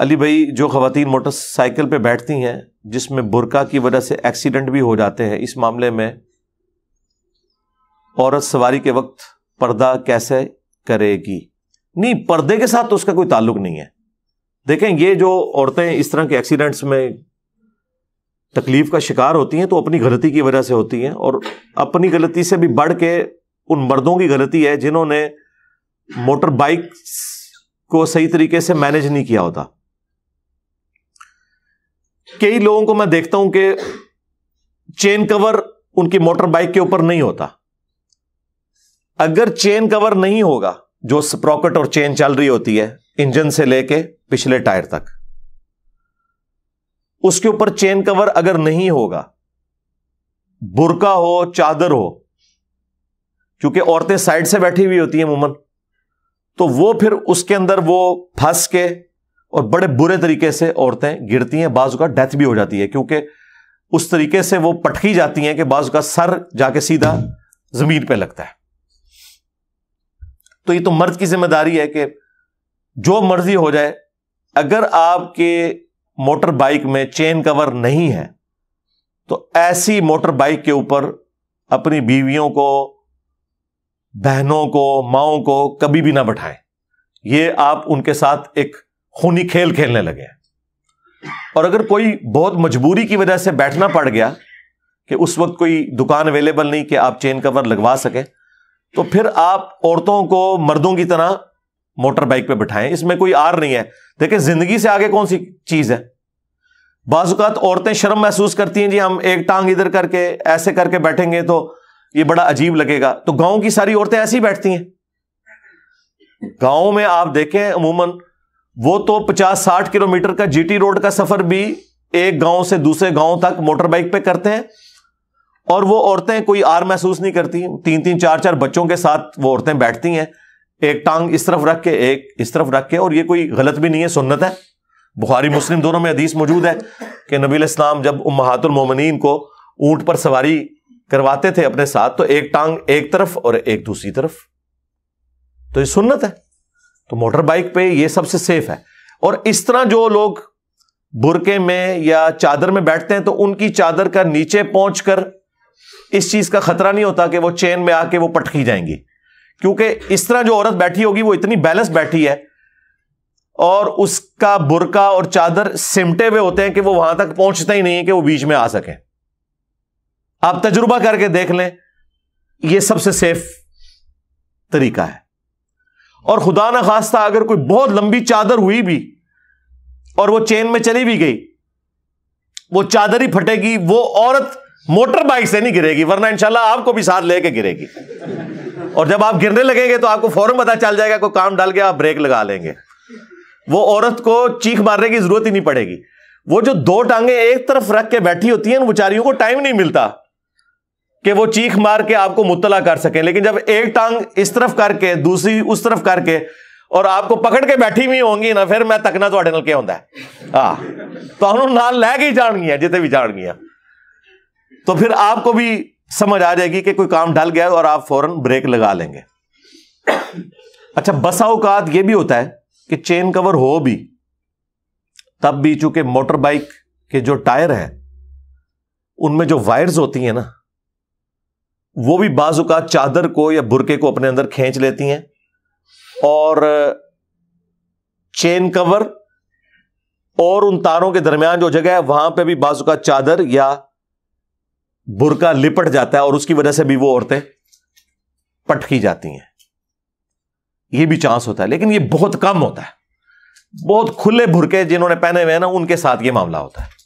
अली भाई जो खातन मोटरसाइकिल पे बैठती हैं जिसमें बुरका की वजह से एक्सीडेंट भी हो जाते हैं इस मामले में औरत सवारी के वक्त पर्दा कैसे करेगी नहीं पर्दे के साथ तो उसका कोई ताल्लुक नहीं है देखें ये जो औरतें इस तरह के एक्सीडेंट्स में तकलीफ का शिकार होती हैं तो अपनी गलती की वजह से होती हैं और अपनी गलती से भी बढ़ के उन मर्दों की गलती है जिन्होंने मोटर बाइक को सही तरीके से मैनेज नहीं किया होता कई लोगों को मैं देखता हूं कि चेन कवर उनकी मोटर बाइक के ऊपर नहीं होता अगर चेन कवर नहीं होगा जो स्प्रॉकेट और चेन चल रही होती है इंजन से लेके पिछले टायर तक उसके ऊपर चेन कवर अगर नहीं होगा बुरका हो चादर हो क्योंकि औरतें साइड से बैठी हुई होती हैं मुमन तो वो फिर उसके अंदर वो फंस के और बड़े बुरे तरीके से औरतें गिरती हैं बाजू का डेथ भी हो जाती है क्योंकि उस तरीके से वो पटकी जाती हैं कि बाजू का सर जाके सीधा जमीन पे लगता है तो ये तो मर्द की जिम्मेदारी है कि जो मर्जी हो जाए अगर आपके मोटर बाइक में चेन कवर नहीं है तो ऐसी मोटर बाइक के ऊपर अपनी बीवियों को बहनों को माओ को कभी भी ना बैठाएं ये आप उनके साथ एक खूनी खेल खेलने लगे और अगर कोई बहुत मजबूरी की वजह से बैठना पड़ गया कि उस वक्त कोई दुकान अवेलेबल नहीं कि आप चेन कवर लगवा सके तो फिर आप औरतों को मर्दों की तरह मोटर बाइक पर बिठाएं इसमें कोई आर नहीं है देखिए जिंदगी से आगे कौन सी चीज है बाजुकात औरतें शर्म महसूस करती हैं जी हम एक टांग इधर करके ऐसे करके बैठेंगे तो ये बड़ा अजीब लगेगा तो गांव की सारी औरतें ऐसी बैठती हैं गांव में आप देखें अमूमन वो तो 50-60 किलोमीटर का जीटी रोड का सफर भी एक गांव से दूसरे गांव तक मोटर बाइक पे करते हैं और वो औरतें कोई आर महसूस नहीं करती तीन तीन चार चार बच्चों के साथ वो औरतें बैठती हैं एक टांग इस तरफ रख के एक इस तरफ रख के और ये कोई गलत भी नहीं है सुन्नत है बुखारी मुस्लिम दोनों में अदीस मौजूद है कि नबी इस्लाम जब उमहातुलमोमिन को ऊंट पर सवारी करवाते थे अपने साथ तो एक टांग एक तरफ और एक दूसरी तरफ तो ये सुन्नत है तो मोटर बाइक पे ये सबसे सेफ है और इस तरह जो लोग बुरके में या चादर में बैठते हैं तो उनकी चादर का नीचे पहुंचकर इस चीज का खतरा नहीं होता कि वो चेन में आके वो पटकी जाएंगी क्योंकि इस तरह जो औरत बैठी होगी वो इतनी बैलेंस बैठी है और उसका बुरका और चादर सिमटे हुए होते हैं कि वो वहां तक पहुंचता ही नहीं है कि वो बीच में आ सके आप तजुर्बा करके देख लें ये सबसे सेफ तरीका है और खुदा न खास्ता अगर कोई बहुत लंबी चादर हुई भी और वो चेन में चली भी गई वो चादर ही फटेगी वो औरत मोटर बाइक से नहीं गिरेगी वरना इंशाल्लाह आपको भी साथ लेके गिरेगी और जब आप गिरने लगेंगे तो आपको फौरन पता चल जाएगा कोई काम डाल के आप ब्रेक लगा लेंगे वो औरत को चीख मारने की जरूरत ही नहीं पड़ेगी वो जो दो टांगे एक तरफ रख के बैठी होती है उन बेचारियों को टाइम नहीं मिलता कि वो चीख मार के आपको मुतला कर सके लेकिन जब एक टांग इस तरफ करके दूसरी उस तरफ करके ਔਰ ਆਪਕੋ ਪਕੜ ਕੇ ਬੈਠੀ ਵੀ ਹੋਣਗੀ ਨਾ ਫਿਰ ਮੈਂ ਤੱਕਣਾ ਤੁਹਾਡੇ ਨਾਲ ਕੀ ਹੁੰਦਾ ਆ ਤੁਹਾਨੂੰ ਨਾਲ ਲੈ ਕੇ जितने भी ਵੀ ਜਾਣਗੀਆਂ तो फिर आपको भी समझ आ जाएगी कि कोई काम ढल गया और आप फौरन ब्रेक लगा लेंगे अच्छा बसा औकात यह भी होता है कि चेन कवर हो भी तब भी चूंकि मोटर बाइक के जो टायर है उनमें जो वायर्स होती हैं ना वो भी बाजुका चादर को या बुरके को अपने अंदर खींच लेती हैं और चेन कवर और उन तारों के दरमियान जो जगह है वहां पे भी बाजू का चादर या बुरका लिपट जाता है और उसकी वजह से भी वो औरतें पटकी जाती हैं ये भी चांस होता है लेकिन ये बहुत कम होता है बहुत खुले भुरके जिन्होंने पहने हुए हैं ना उनके साथ ये मामला होता है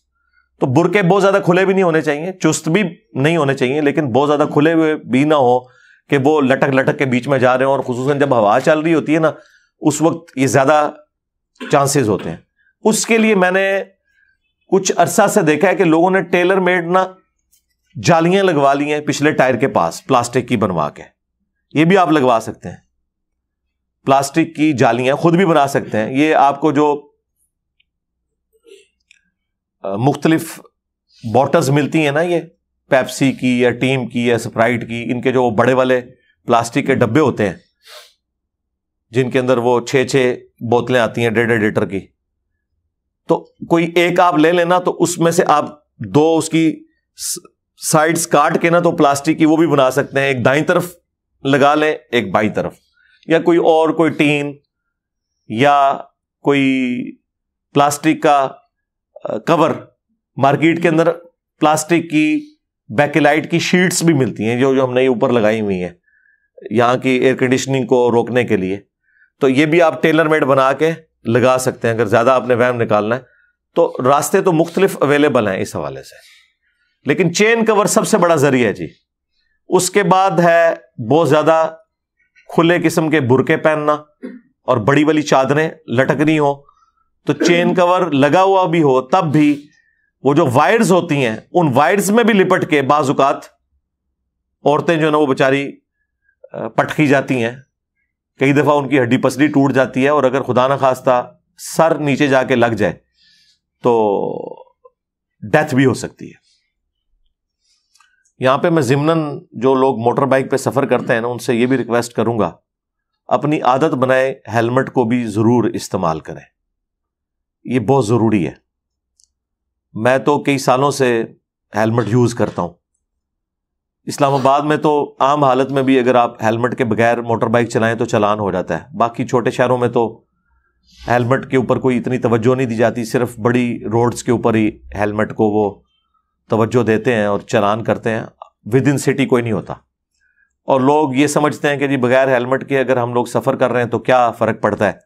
तो बुरके बहुत ज़्यादा खुले भी नहीं होने चाहिए चुस्त भी नहीं होने चाहिए लेकिन बहुत ज़्यादा खुले हुए भी ना हो कि वो लटक लटक के बीच में जा रहे हो और खसूस जब हवा चल रही होती है ना उस वक्त ये ज़्यादा चांसेस होते हैं उसके लिए मैंने कुछ अरसा से देखा है कि लोगों ने टेलर मेड ना जालियां लगवा ली हैं पिछले टायर के पास प्लास्टिक की बनवा के ये भी आप लगवा सकते हैं प्लास्टिक की जालियां खुद भी बना सकते हैं ये आपको जो मुख्तलिफ बॉटल्स मिलती हैं ना ये पैप्सी की या टीम की या स्प्राइट की इनके जो बड़े वाले प्लास्टिक के डब्बे होते हैं जिनके अंदर वो छः छः बोतलें आती हैं डेढ़ डेढ़ लीटर की तो कोई एक आप ले लेना तो उसमें से आप दो उसकी साइड्स काट के ना तो प्लास्टिक की वो भी बना सकते हैं एक दाई तरफ लगा लें एक बाई तरफ या कोई और कोई टीन या कोई प्लास्टिक का कवर मार्केट के अंदर प्लास्टिक की बैकेलाइट की शीट्स भी मिलती हैं जो जो हमने ये ऊपर लगाई हुई हैं यहाँ की एयर कंडीशनिंग को रोकने के लिए तो ये भी आप टेलर मेड बना के लगा सकते हैं अगर ज़्यादा आपने वैम निकालना है तो रास्ते तो मुख्तलिफ अवेलेबल हैं इस हवाले से लेकिन चेन कवर सबसे बड़ा जरिया है जी उसके बाद है बहुत ज़्यादा खुले किस्म के बुरके पहनना और बड़ी वाली चादरें लटकनी हो तो चेन कवर लगा हुआ भी हो तब भी वो जो वायर्स होती हैं उन वायर्स में भी लिपट के बाजुकात औरतें जो है ना वो बेचारी पटकी जाती हैं कई दफ़ा उनकी हड्डी पसली टूट जाती है और अगर खुदा ना खास्ता सर नीचे जाके लग जाए तो डेथ भी हो सकती है यहां पे मैं जिमनन जो लोग मोटर बाइक पे सफ़र करते हैं ना उनसे ये भी रिक्वेस्ट करूंगा अपनी आदत बनाए हेलमेट को भी ज़रूर इस्तेमाल करें ये बहुत ज़रूरी है मैं तो कई सालों से हेलमेट यूज़ करता हूं इस्लामाबाद में तो आम हालत में भी अगर आप हेलमेट के बगैर मोटर बाइक चलाएं तो चलान हो जाता है बाकी छोटे शहरों में तो हेलमेट के ऊपर कोई इतनी तवज्जो नहीं दी जाती सिर्फ बड़ी रोड्स के ऊपर ही हेलमेट को वो तवज्जो देते हैं और चलान करते हैं विद इन सिटी कोई नहीं होता और लोग ये समझते हैं कि जी बगैर हेलमेट के अगर हम लोग सफ़र कर रहे हैं तो क्या फ़र्क पड़ता है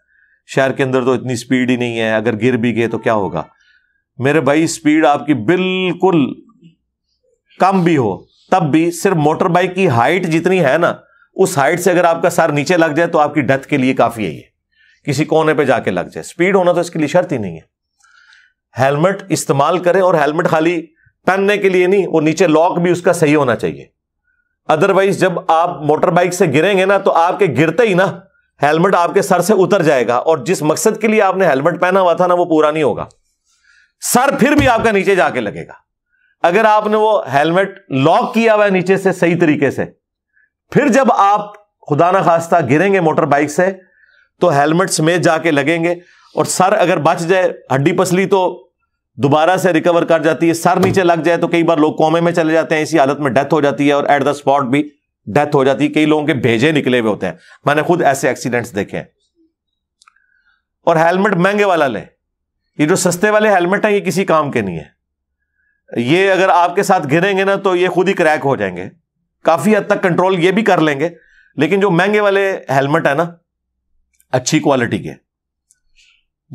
शहर के अंदर तो इतनी स्पीड ही नहीं है अगर गिर भी गए तो क्या होगा मेरे भाई स्पीड आपकी बिल्कुल कम भी हो तब भी सिर्फ मोटर बाइक की हाइट जितनी है ना उस हाइट से अगर आपका सर नीचे लग जाए तो आपकी डेथ के लिए काफी है ये किसी कोने पे जाके लग जाए स्पीड होना तो इसके लिए शर्त ही नहीं है हेलमेट इस्तेमाल करें और हेलमेट खाली पहनने के लिए नहीं वो नीचे लॉक भी उसका सही होना चाहिए अदरवाइज जब आप मोटर बाइक से गिरेंगे ना तो आपके गिरते ही ना हेलमेट आपके सर से उतर जाएगा और जिस मकसद के लिए आपने हेलमेट पहना हुआ था ना वो पूरा नहीं होगा सर फिर भी आपका नीचे जाके लगेगा अगर आपने वो हेलमेट लॉक किया हुआ है नीचे से सही तरीके से फिर जब आप खुदा ना खास्ता गिरेंगे मोटर बाइक से तो हेलमेट समेत जाके लगेंगे और सर अगर बच जाए हड्डी पसली तो दोबारा से रिकवर कर जाती है सर नीचे लग जाए तो कई बार लोग कोमे में चले जाते हैं इसी हालत में डेथ हो जाती है और एट द स्पॉट भी डेथ हो जाती है कई लोगों के भेजे निकले हुए होते हैं मैंने खुद ऐसे एक्सीडेंट्स देखे हैं और हेलमेट महंगे वाला ले ये जो सस्ते वाले हेलमेट हैं ये किसी काम के नहीं है ये अगर आपके साथ गिरेंगे ना तो ये खुद ही क्रैक हो जाएंगे काफ़ी हद तक कंट्रोल ये भी कर लेंगे लेकिन जो महंगे वाले हेलमेट है ना अच्छी क्वालिटी के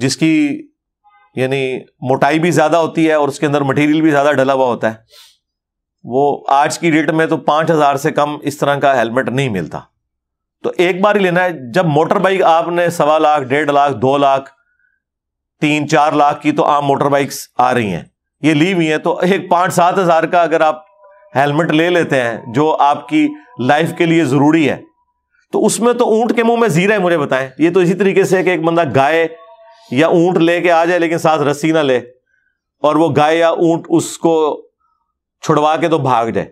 जिसकी यानी मोटाई भी ज़्यादा होती है और उसके अंदर मटेरियल भी ज़्यादा डला हुआ होता है वो आज की डेट में तो पांच हज़ार से कम इस तरह का हेलमेट नहीं मिलता तो एक बार ही लेना है जब मोटर बाइक आपने सवा लाख डेढ़ लाख दो लाख तीन चार लाख की तो आम मोटर बाइक्स आ रही हैं ये ली हुई हैं तो एक पांच सात हज़ार का अगर आप हेलमेट ले लेते हैं जो आपकी लाइफ के लिए ज़रूरी है तो उसमें तो ऊंट के मुंह में जीरा है मुझे बताएं ये तो इसी तरीके से कि एक बंदा गाय या ऊंट लेके आ जाए लेकिन साथ रस्सी ना ले और वो गाय या ऊंट उसको छुड़वा के तो भाग जाए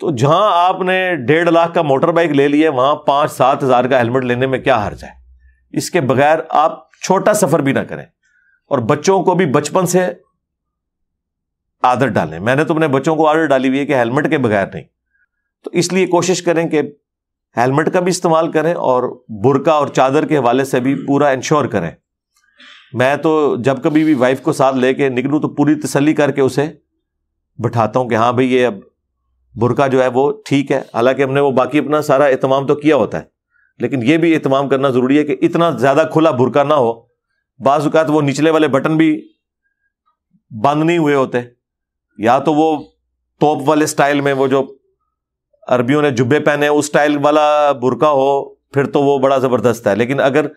तो जहां आपने डेढ़ लाख का मोटर बाइक ले लिया वहां पांच सात हजार का हेलमेट लेने में क्या हर्ज है इसके बगैर आप छोटा सफर भी ना करें और बच्चों को भी बचपन से आदत डालें मैंने तो अपने बच्चों को आदत डाली हुई है कि हेलमेट के बगैर नहीं तो इसलिए कोशिश करें कि हेलमेट का भी इस्तेमाल करें और बुरका और चादर के हवाले से भी पूरा इंश्योर करें मैं तो जब कभी भी वाइफ को साथ लेके निकलूं तो पूरी तसली करके उसे बिठाता हूँ कि हाँ भाई ये अब बुरका जो है वो ठीक है हालांकि हमने वो बाकी अपना सारा एहतमाम तो किया होता है लेकिन ये भी एहतमाम करना ज़रूरी है कि इतना ज़्यादा खुला बुरका ना हो बाज़ात वो निचले वाले बटन भी बंद नहीं हुए होते या तो वो तोप वाले स्टाइल में वो जो अरबियों ने जुब्बे पहने उस स्टाइल वाला बुरका हो फिर तो वो बड़ा ज़बरदस्त है लेकिन अगर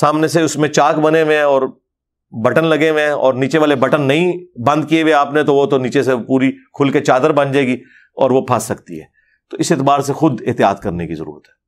सामने से उसमें चाक बने हुए हैं और बटन लगे हुए हैं और नीचे वाले बटन नहीं बंद किए हुए आपने तो वो तो नीचे से पूरी खुल के चादर बन जाएगी और वो फंस सकती है तो इस एतबार से खुद एहतियात करने की ज़रूरत है